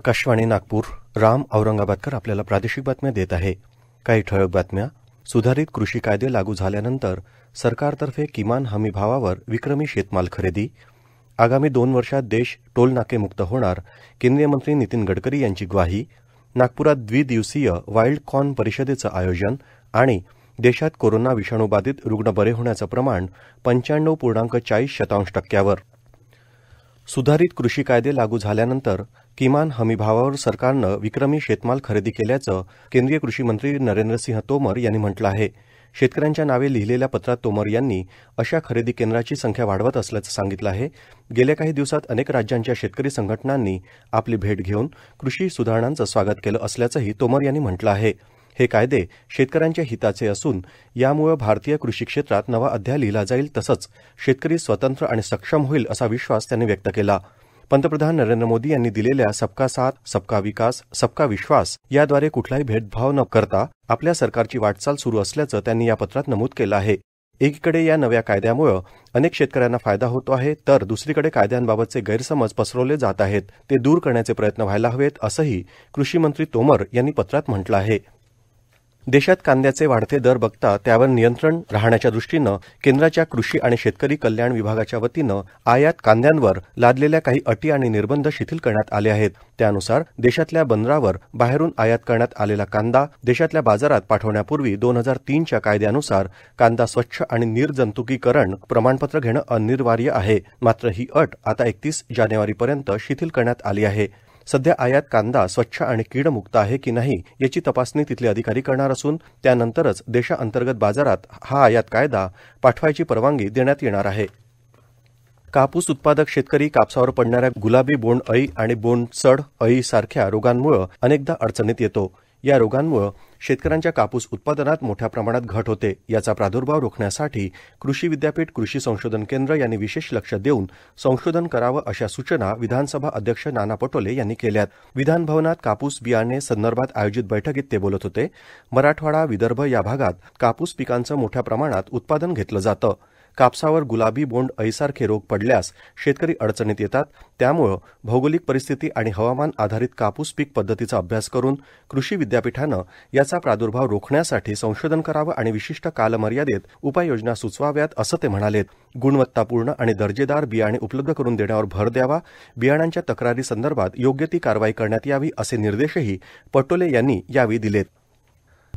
आकाशवाणी नागपूर राम औरंगाबादकर आपल्याला प्रादेशिक बातम्या देत आहे काही ठळक बातम्या सुधारित कृषी कायदे लागू झाल्यानंतर सरकारतर्फे किमान हमी भावावर विक्रमी शेतमाल खरेदी आगामी दोन वर्षात देश टोल मुक्त होणार केंद्रीय मंत्री नितीन गडकरी यांची ग्वाही नागपुरात द्विदिवसीय वाईल्ड कॉर्न परिषदेचं आयोजन आणि देशात कोरोना विषाणूबाधित रुग्ण बरे होण्याचं प्रमाण पंच्याण्णव पूर्णांक चाळीस शतांश टक्क्यावर सुधारित कृषी कायदे लागू झाल्यानंतर किमान हमीभावावर सरकारनं विक्रमी शेतमाल खरेदी केल्याचं केंद्रीय कृषी मंत्री नरेंद्रसिंह तोमर यांनी म्हटलं आहे शेतकऱ्यांच्या नावे लिहिलेल्या पत्रात तोमर यांनी अशा खरेदी केंद्राची संख्या वाढवत असल्याचं सांगितलं आहे गेल्या काही दिवसात अनेक राज्यांच्या शेतकरी संघटनांनी आपली भेट घेऊन कृषी सुधारणांचं स्वागत केलं असल्याचंही तोमर यांनी म्हटलं आहे हे कायदे शेतकऱ्यांच्या हिताचे असून यामुळे भारतीय कृषी क्षेत्रात नवा अध्याय लिहिला जाईल तसंच शेतकरी स्वतंत्र आणि सक्षम होईल असा विश्वास त्यांनी व्यक्त केला पंतप्रधान नरेंद्र मोदी यांनी दिलेल्या सबका साथ सबका विकास सबका विश्वास याद्वारे कुठलाही भेदभाव न करता आपल्या सरकारची वाटचाल सुरू असल्याचं त्यांनी या पत्रात नमूद केलं आहे एकीकडे या नव्या कायद्यामुळं अनेक शेतकऱ्यांना फायदा होतो आहे तर दुसरीकडे कायद्यांबाबतचे गैरसमज पसरवले जात आहेत ते दूर करण्याचे प्रयत्न व्हायला हवेत असंही कृषी मंत्री तोमर यांनी पत्रात म्हटलं आहे देशात कांद्याचे वाढते दर बघता त्यावर नियंत्रण राहण्याच्या दृष्टीनं केंद्राच्या कृषी आणि शेतकरी कल्याण विभागाच्या वतीनं आयात कांद्यांवर लादलेल्या काही अटी आणि निर्बंध शिथिल करण्यात आले आहेत त्यानुसार देशातल्या बंदरावर बाहेरून आयात करण्यात आलेला कांदा देशातल्या बाजारात पाठवण्यापूर्वी दोन हजार तीनच्या कायद्यानुसार कांदा स्वच्छ आणि निर्जंतुकीकरण प्रमाणपत्र घेणं अनिवार्य आहे मात्र ही अट आता एकतीस जानेवारीपर्यंत शिथिल करण्यात आली आहे सध्या आयात कांदा स्वच्छ आणि कीडमुक्त आहे की नाही याची तपासणी तिथले अधिकारी करणार असून त्यानंतरच देशांतर्गत बाजारात हा आयात कायदा पाठवायची परवानगी देण्यात येणार आहे कापूस उत्पादक शेतकरी कापसावर पडणाऱ्या गुलाबी बोंड अळी आणि बोंड चढ अळी सारख्या रोगांमुळे अनेकदा अडचणीत येतो या रोगांमुळे शेतकऱ्यांच्या कापूस उत्पादनात मोठ्या प्रमाणात घट होते याचा प्रादुर्भाव रोखण्यासाठी कृषी विद्यापीठ कृषी संशोधन केंद्र यांनी विशेष लक्ष देऊन संशोधन करावं अशा सूचना विधानसभा अध्यक्ष नाना पटोले यांनी केल्यात विधानभवनात कापूस बियाणे संदर्भात आयोजित बैठकीत ते बोलत होते मराठवाडा विदर्भ या भागात कापूस पिकांचं मोठ्या प्रमाणात उत्पादन घेतलं जातं कापसावर गुलाबी बोंड अळीसारखे रोग पडल्यास शेतकरी अडचणीत येतात त्यामुळं भौगोलिक परिस्थिती आणि हवामान आधारित कापूस पीक पद्धतीचा अभ्यास करून कृषी विद्यापीठानं याचा प्रादुर्भाव रोखण्यासाठी संशोधन करावं आणि विशिष्ट कालमर्यादेत उपाययोजना सुचवाव्यात असं ते म्हणालेत गुणवत्तापूर्ण आणि दर्जेदार बियाणे उपलब्ध करून देण्यावर भर द्यावा बियाणांच्या तक्रारी संदर्भात योग्य ती कारवाई करण्यात यावी असे निर्देशही पटोले यांनी यावेळी दिलेत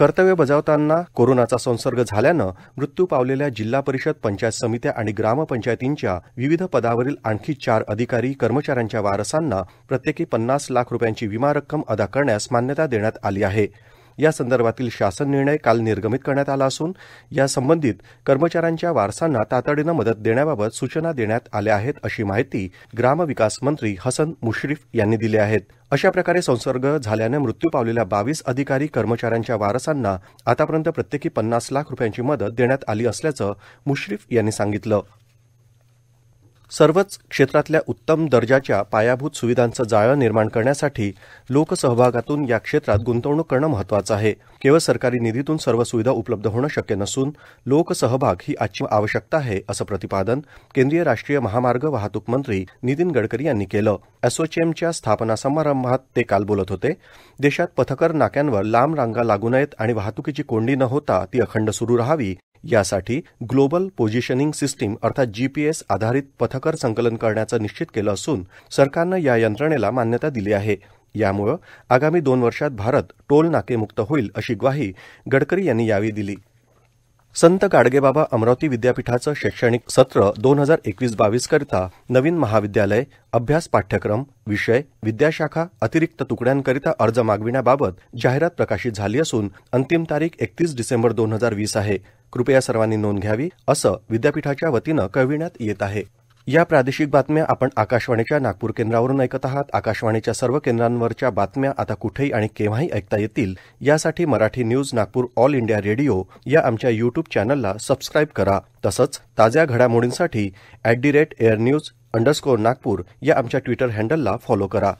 कर्तव्य बजावताना कोरोनाचा संसर्ग झाल्यानं मृत्यू पावलेल्या जिल्हा परिषद पंचायत समित्या आणि ग्रामपंचायतींच्या विविध पदावरील आणखी चार अधिकारी कर्मचाऱ्यांच्या वारसांना प्रत्येकी पन्नास लाख रुपयांची विमा रक्कम अदा करण्यास मान्यता देण्यात आली आहे या संदर्भातील शासन निर्णय काल निर्गमित करण्यात आला असून या संबंधित कर्मचाऱ्यांच्या वारसांना तातडीनं मदत देण्याबाबत सूचना देण्यात आल्या आहेत अशी माहिती ग्रामविकास मंत्री हसन मुश्रीफ यांनी दिली आहेत अशा प्रकारे संसर्ग झाल्यानं मृत्यू पावलेल्या बावीस अधिकारी कर्मचाऱ्यांच्या वारसांना आतापर्यंत प्रत्येकी पन्नास लाख रुपयांची मदत देण्यात आली असल्याचं मुश्रीफ यांनी सांगितलं सर्वच क्षेत्रातल्या उत्तम दर्जाच्या पायाभूत सुविधांचं जाळं निर्माण करण्यासाठी लोकसहभागातून या क्षेत्रात गुंतवणूक करणं महत्वाचं आहे केवळ सरकारी निधीतून सर्व सुविधा उपलब्ध होणं शक्य नसून लोकसहभाग ही आजची आवश्यकता आहे असं प्रतिपादन केंद्रीय राष्ट्रीय महामार्ग वाहतूक मंत्री नितीन गडकरी यांनी केलं एसओचेमच्या स्थापना समारंभात ते काल बोलत होते देशात पथकर नाक्यांवर लांब रांगा लागू नयेत आणि वाहतुकीची कोंडी न होता ती अखंड सुरू राहावी यासाठी ग्लोबल पोझिशनिंग सिस्टीम अर्थात जीपीएस आधारित पथकर संकलन करण्याचं निश्चित केलं असून सरकारनं या यंत्रणेला मान्यता दिली आहे यामुळं आगामी दोन वर्षात भारत टोल नाकेमुक्त होईल अशी ग्वाही गडकरी यांनी यावेळी दिली संत गाडगेबाबा अमरावती विद्यापीठाचं शैक्षणिक सत्र दोन हजार एकवीस बावीस नवीन महाविद्यालय अभ्यास पाठ्यक्रम विषय विद्याशाखा अतिरिक्त तुकड्यांकरिता अर्ज मागविण्याबाबत जाहिरात प्रकाशित झाली असून अंतिम तारीख एकतीस डिसेंबर दोन हजार वीस आहे कृपया सर्वांनी नोंद घ्यावी असं विद्यापीठाच्या वतीनं कळविण्यात येत आहे या प्रादेशिक बातम्या आपण आकाशवाणीच्या नागपूर केंद्रावरून ऐकत आहात आकाशवाणीच्या सर्व केंद्रांवरच्या बातम्या आता कुठेही आणि केव्हाही ऐकता येतील यासाठी Marathi news Nagpur all India radio या आमच्या युट्यूब चॅनलला सबस्क्राईब करा तसंच ताज्या घडामोडींसाठी at the rate air news underscore Nagpur या आमच्या ट्विटर हँडलला फॉलो करा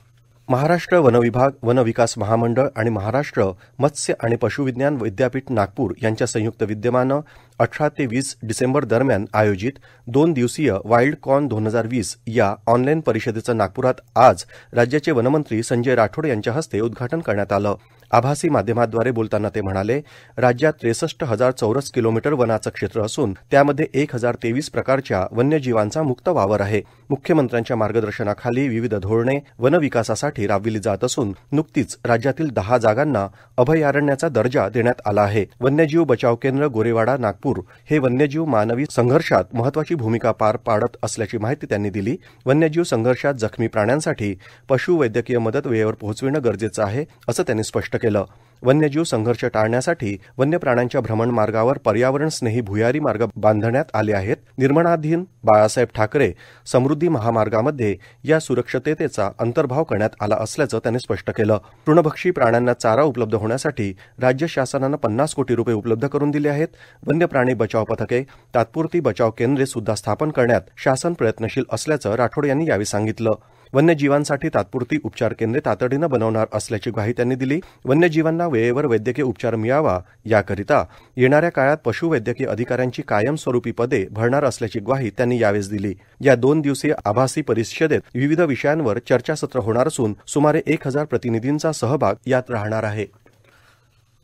महाराष्ट्र वनविभाग, वनविकास वन महामंडळ आणि महाराष्ट्र मत्स्य आणि पश्विज्ञान विद्यापीठ नागपूर यांच्या संयुक्त विद्यमानं अठरा ते वीस डिसेंबर दरम्यान आयोजित दोन दिवसीय वाईल्ड कॉन दोन हजार वीस या ऑनलाईन परिषदेचं नागप्रात आज राज्याचे वनमंत्री संजय राठोड यांच्या हस्ते उद्घाटन करण्यात आलं आभासी माध्यमाद्वारे बोलताना ते म्हणाले राज्यात त्रेसष्ट हजार चौरस किलोमीटर वनाचं क्षेत्र असून त्यामध्ये एक हजार तेवीस प्रकारच्या वन्यजीवांचा मुक्त वावर आहे मुख्यमंत्र्यांच्या मार्गदर्शनाखाली विविध धोरणे वनविकासासाठी राबविली जात असून नुकतीच राज्यातील दहा जागांना अभयारण्याचा दर्जा देण्यात आला आहे वन्यजीव बचाव केंद्र गोरेवाडा नागपूर हे वन्यजीव मानवी संघर्षात महत्वाची भूमिका पार पाडत असल्याची माहिती त्यांनी दिली वन्यजीव संघर्षात जखमी प्राण्यांसाठी पशुवैद्यकीय मदत वेळेवर पोहोचविणं गरजेचं आहे असं त्यांनी स्पष्ट केलं वन्यजीव संघर्ष टाळण्यासाठी वन्य प्राण्यांच्या मार्गावर पर्यावरणस्नेही भुयारी मार्ग बांधण्यात आले आहेत निर्माणाधीन बाळासाहेब ठाकरे समृद्धी महामार्गामध्ये या सुरक्षिततेचा अंतर्भाव करण्यात आला असल्याचं त्यांनी स्पष्ट केलं तृणभक्षी प्राण्यांना चारा उपलब्ध होण्यासाठी राज्य शासनानं पन्नास कोटी रुपये उपलब्ध करून दिले आहेत वन्य प्राणी बचाव पथके तात्पुरती बचाव केंद्रे सुद्धा स्थापन करण्यात शासन प्रयत्नशील असल्याचं राठोड यांनी यावेळी सांगितलं वन्यजीवांसाठी तात्पुरती उपचार केंद्रे तातडीनं बनवणार असल्याची ग्वाही त्यांनी दिली वन्यजीवांना वेळेवर वैद्यकीय उपचार मिळावा याकरिता येणाऱ्या काळात पशुवैद्यकीय अधिकाऱ्यांची कायमस्वरूपी पदे भरणार असल्याची ग्वाही त्यांनी यावेळी दिली या दोन दिवसीय आभासी परिषदेत विविध विषयांवर चर्चासत्र होणार असून सुमारे एक हजार प्रतिनिधींचा सहभाग यात राहणार आहे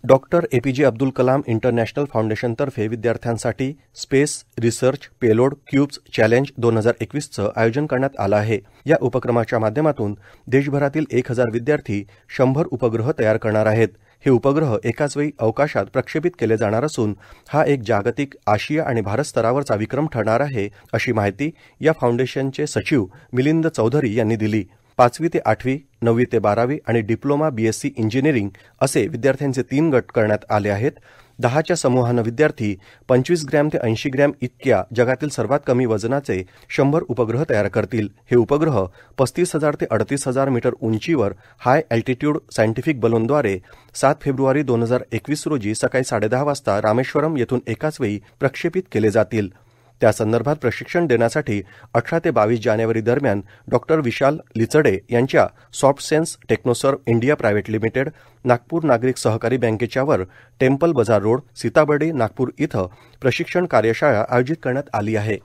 डॉक्टर जे अब्दुल कलाम इंटरनॅशनल फाउंडेशनतर्फे विद्यार्थ्यांसाठी space research payload cubes challenge दोन हजार एकवीसचं आयोजन करण्यात आलं आहे या उपक्रमाच्या माध्यमातून देशभरातील एक हजार विद्यार्थी शंभर उपग्रह तयार करणार आहेत हे उपग्रह एकाच वेळी अवकाशात प्रक्षेपित केले जाणार असून हा एक जागतिक आशिया आणि भारत स्तरावरचा विक्रम ठरणार आहे अशी माहिती या फाउंडेशनचे सचिव मिलिंद चौधरी यांनी दिली पाचवी ते आठवी नववी ते बारावी आणि डिप्लोमा बीएससी इंजिनिअरिंग असे विद्यार्थ्यांचे तीन गट करण्यात आले आहेत दहाच्या समूहानं विद्यार्थी पंचवीस ग्रॅम ते ऐंशी ग्रॅम इतक्या जगातील सर्वात कमी वजनाचे शंभर उपग्रह तयार करतील हे उपग्रह पस्तीस हजार ते अडतीस हजार मीटर उंचीवर हाय अल्टिट्यूड सायंटिफिक बलूनद्वारे सात फेब्रुवारी दोन हजार एकवीस रोजी सकाळी साडेदहा वाजता रामेश्वरम येथून एकाच वेळी प्रक्षेपित केले जातील त्यासंदर्भात प्रशिक्षण देण्यासाठी अठरा ते बावीस जानेवारी दरम्यान डॉक्टर विशाल लिचडे यांच्या Softsense Technoserve India private limited Nagpur नागरिक सहकारी बँकेच्यावर टेम्पल बजार रोड सीताबर्डी नागपूर इथं प्रशिक्षण कार्यशाळा आयोजित करण्यात आली आहे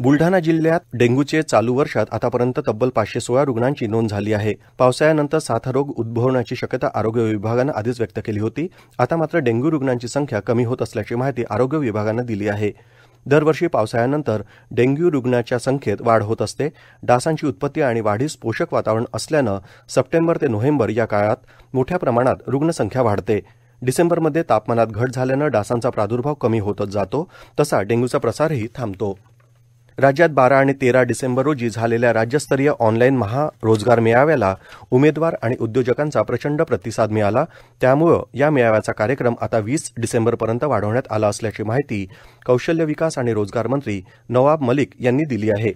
ब्लढाणा जिल्ह्यात डेंग्यूचे चालू वर्षात आतापर्यंत तब्बल पाचशे सोळा रुग्णांची नोंद झाली आहे पावसाळ्यानंतर साथरोग उद्भवण्याची शक्यता आरोग्य विभागानं आधीच व्यक्त केली होती आता मात्र डेंग्यू रुग्णांची संख्या कमी होत असल्याची माहिती आरोग्य विभागानं दिली आहे दरवर्षी पावसाळ्यानंतर डेंग्यू रुग्णाच्या संख्येत वाढ होत असते डासांची उत्पत्ती आणि वाढीस पोषक वातावरण असल्यानं सप्टेंबर ते नोव्हेंबर या काळात मोठ्या प्रमाणात रुग्णसंख्या वाढते डिसेंबरमध्ये तापमानात घट झाल्यानं डासांचा प्रादुर्भाव कमी होतच जातो तसा डेंग्यूचा प्रसारही थांबतो राज्यात बारा आणि तेरा डिसेंबर रोजी झालेल्या राज्यस्तरीय ऑनलाईन महारोजगार मेळाव्याला उमेदवार आणि उद्योजकांचा प्रचंड प्रतिसाद मिळाला त्यामुळं या मेळाव्याचा कार्यक्रम आता वीस डिसेंबरपर्यंत वाढवण्यात आला असल्याची माहिती कौशल्य विकास आणि रोजगार मंत्री नवाब मलिक यांनी दिली आहे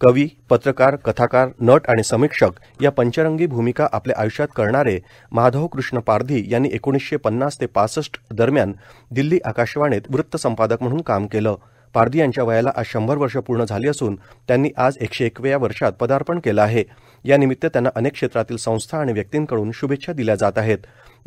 कवी पत्रकार कथाकार नट आणि समीक्षक या पंचरंगी भूमिका आपल्या आयुष्यात करणारे माधव कृष्ण पारधी यांनी एकोणीसशे पन्नास ते पासष्ट दरम्यान दिल्ली आकाशवाणीत वृत्तसंपादक म्हणून काम केलं पारधी यांच्या वयाला आज शंभर वर्ष पूर्ण झाली असून त्यांनी आज एकशे एकव्या वर्षात पदार्पण केलं आहे यानिमित्त त्यांना अनेक क्षेत्रातील संस्था आणि व्यक्तींकडून शुभेच्छा दिल्या जात आहेत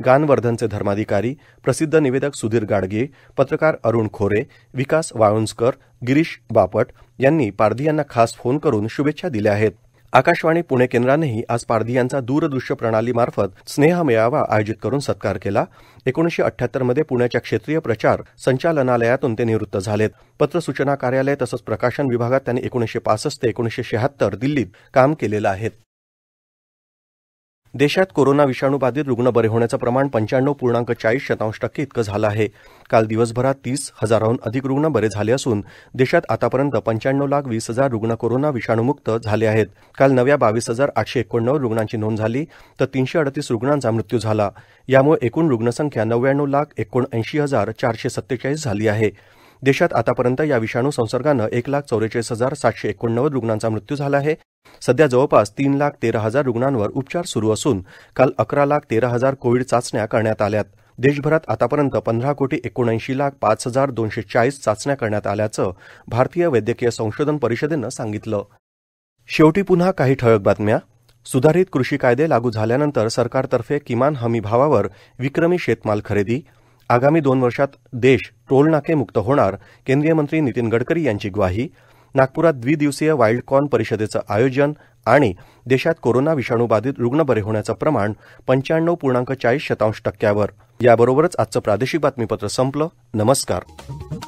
गानवर्धनचे धर्माधिकारी प्रसिद्ध निवेदक सुधीर गाडगे पत्रकार अरुण खोरे विकास वाळुंजकर गिरीश बापट यांनी पारधी यांना खास फोन करून शुभेच्छा दिल्या आहेत आकाशवाणी पुणे केंद्रानेही आज पारधी यांचा दूरदृश्य प्रणालीमार्फत स्नेह मेळावा आयोजित करून सत्कार केला एकोणीसशे अठ्याहत्तर मध्ये पुण्याच्या क्षेत्रीय प्रचार संचालनालयातून ते निवृत्त झालेत पत्रसूचना कार्यालय तसंच प्रकाशन विभागात त्यांनी एकोणीसशे पासष्ट ते एकोणीसशे शहात्तर दिल्लीत काम केलेलं आहेत देशात कोरोना विषाणू बाधित रुग्ण बरे होण्याचं प्रमाण पंच्याण्णव पूर्णांक चाळीस शतांश टक्के इतकं झालं आहे काल दिवसभरात तीस हजाराहून अधिक रुग्ण बरे झाले असून देशात आतापर्यंत पंच्याण्णव लाख वीस हजार रुग्ण कोरोना विषाणूमुक्त झाले आहेत काल नव्या बावीस हजार आठशे एकोणनव्वद रुग्णांची नोंद झाली तर तीनशे अडतीस रुग्णांचा मृत्यू झाला यामुळे एकूण रुग्णसंख्या नव्याण्णव लाख एकोणऐंशी हजार चारशे सत्तेचाळीस झाली आहे देशात आतापर्यंत या विषाणू संसर्गानं एक लाख चौवेचाळीस हजार सातशे एकोणनव्वद रुग्णांचा मृत्यू झाला आहे सध्या जवळपास तीन लाख तेरा हजार रुग्णांवर उपचार सुरू असून काल अकरा लाख तेरा हजार कोविड चाचण्या करण्यात आल्यात देशभरात आतापर्यंत पंधरा कोटी एकोणऐंशी लाख पाच हजार दोनशे चाळीस चाचण्या करण्यात आल्याचं भारतीय वैद्यकीय संशोधन परिषदेनं सांगितलं शेवटी पुन्हा काही ठळक बातम्या सुधारित कृषी कायदे लागू झाल्यानंतर सरकारतर्फे किमान हमी भावावर विक्रमी शेतमाल खरेदी आगामी दोन वर्षात देश टोलनाके मुक्त होणार केंद्रीय मंत्री नितीन गडकरी यांची ग्वाही नागपुरात द्विदिवसीय वाईल्डकॉन परिषदेचं आयोजन आणि देशात कोरोना विषाणू बाधित रुग्ण बरे होण्याचं प्रमाण पंच्याण्णव पूर्णांक चाळीस शतांश टक्क्यावर याबरोबरच आजचं प्रादेशिक बातमीपत्र संपलं नमस्कार